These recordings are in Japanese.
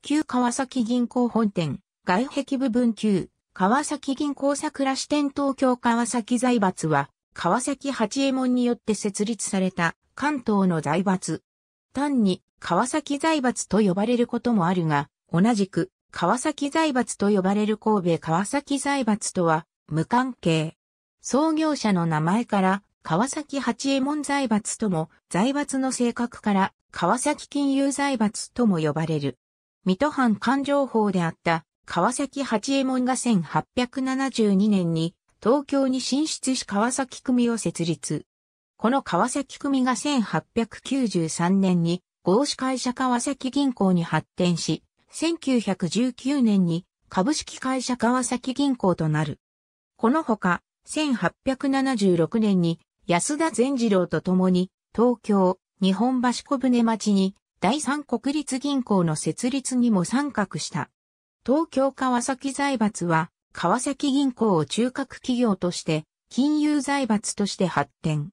旧川崎銀行本店、外壁部分旧、川崎銀行桜支店東京川崎財閥は、川崎八右衛門によって設立された関東の財閥。単に川崎財閥と呼ばれることもあるが、同じく川崎財閥と呼ばれる神戸川崎財閥とは無関係。創業者の名前から川崎八右衛門財閥とも財閥の性格から川崎金融財閥とも呼ばれる。水戸藩官情報であった川崎八右衛門が1872年に東京に進出し川崎組を設立。この川崎組が1893年に合資会社川崎銀行に発展し、1919年に株式会社川崎銀行となる。このほか、1876年に安田善次郎と共に東京、日本橋小舟町に第三国立銀行の設立にも参画した。東京川崎財閥は、川崎銀行を中核企業として、金融財閥として発展。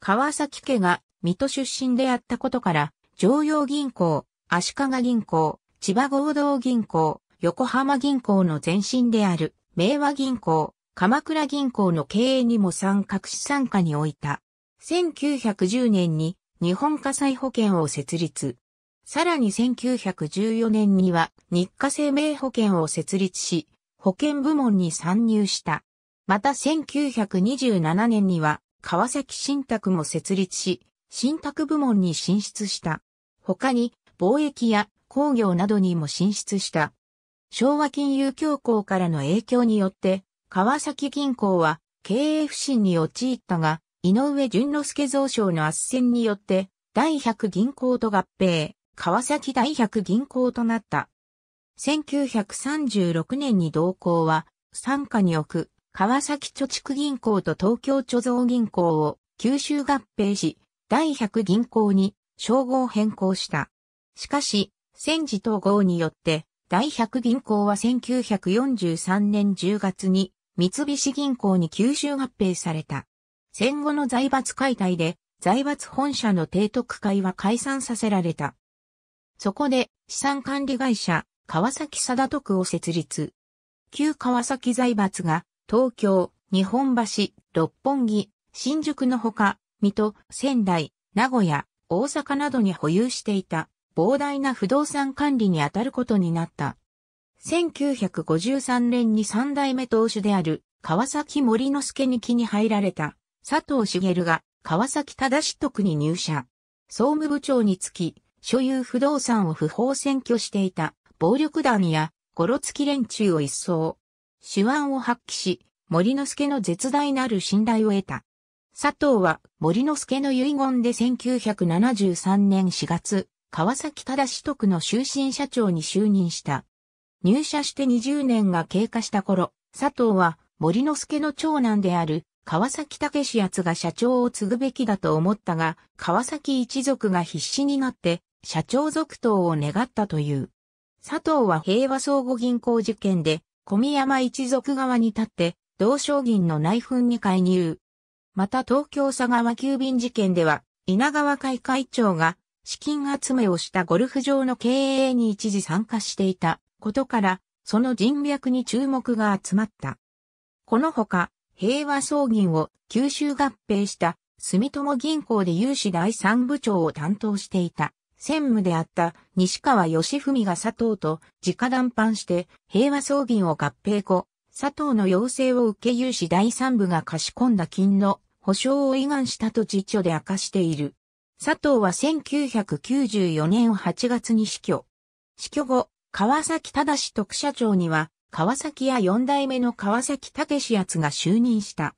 川崎家が水戸出身であったことから、常用銀行、足利銀行、千葉合同銀行、横浜銀行の前身である、明和銀行、鎌倉銀行の経営にも参画し参加に置いた。1910年に日本火災保険を設立。さらに1914年には日課生命保険を設立し、保険部門に参入した。また1927年には川崎信託も設立し、信託部門に進出した。他に貿易や工業などにも進出した。昭和金融恐慌からの影響によって、川崎銀行は経営不振に陥ったが、井上淳之介蔵省の圧旋によって、第100銀行と合併、川崎第100銀行となった。1936年に同行は、参加に置く、川崎貯蓄銀行と東京貯蔵銀行を九州合併し、第100銀行に称号変更した。しかし、戦時統合によって、第100銀行は1943年10月に三菱銀行に吸収合併された。戦後の財閥解体で、財閥本社の提督会は解散させられた。そこで、資産管理会社、川崎貞徳を設立。旧川崎財閥が、東京、日本橋、六本木、新宿のほか、水戸、仙台、名古屋、大阪などに保有していた膨大な不動産管理に当たることになった。1953年に三代目当主である川崎森之助に気に入られた。佐藤茂が川崎忠史徳に入社。総務部長につき、所有不動産を不法占拠していた暴力団やゴロつき連中を一掃。手腕を発揮し、森之助の絶大なる信頼を得た。佐藤は森之助の遺言で1973年4月、川崎忠史徳の終身社長に就任した。入社して20年が経過した頃、佐藤は森之助の長男である川崎武奴が社長を継ぐべきだと思ったが、川崎一族が必死になって社長続投を願ったという。佐藤は平和相互銀行事件で、小宮山一族側に立って、同商銀の内紛に介入。また東京佐川急便事件では、稲川会会長が資金集めをしたゴルフ場の経営に一時参加していたことから、その人脈に注目が集まった。このほか、平和葬銀を九州合併した住友銀行で融資第三部長を担当していた専務であった西川義文が佐藤と直談判して平和葬銀を合併後、佐藤の要請を受け融資第三部が貸し込んだ金の保証を依願したと実著で明かしている。佐藤は1994年8月に死去。死去後、川崎正特社長には川崎屋四代目の川崎武奴が就任した。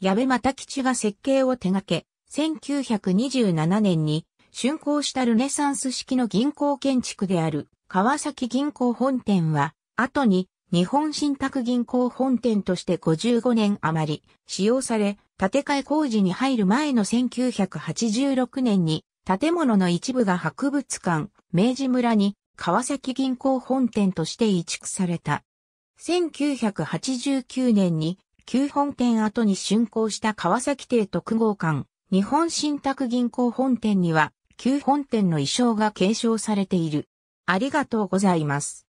矢部又吉が設計を手掛け、1927年に竣工したルネサンス式の銀行建築である川崎銀行本店は、後に日本信託銀行本店として55年余り使用され、建て替え工事に入る前の1986年に建物の一部が博物館、明治村に川崎銀行本店として移築された。1989年に旧本店後に竣工した川崎邸特号館、日本信託銀行本店には、旧本店の衣装が継承されている。ありがとうございます。